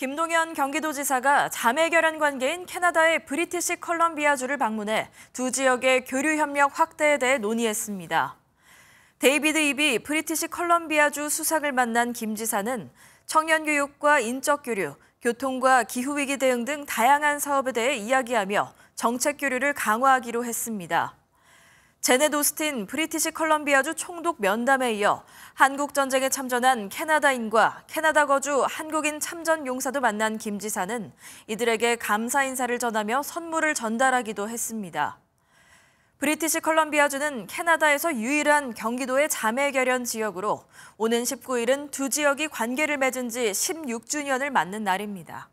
김동연 경기도지사가 자매결연 관계인 캐나다의 브리티시 컬럼비아주를 방문해 두 지역의 교류 협력 확대에 대해 논의했습니다. 데이비드 입이 브리티시 컬럼비아주 수상을 만난 김 지사는 청년 교육과 인적 교류, 교통과 기후 위기 대응 등 다양한 사업에 대해 이야기하며 정책 교류를 강화하기로 했습니다. 제넷 오스틴 브리티시 컬럼비아주 총독 면담에 이어 한국 전쟁에 참전한 캐나다인과 캐나다 거주 한국인 참전 용사도 만난 김 지사는 이들에게 감사 인사를 전하며 선물을 전달하기도 했습니다. 브리티시 컬럼비아주는 캐나다에서 유일한 경기도의 자매결연 지역으로 오는 19일은 두 지역이 관계를 맺은 지 16주년을 맞는 날입니다.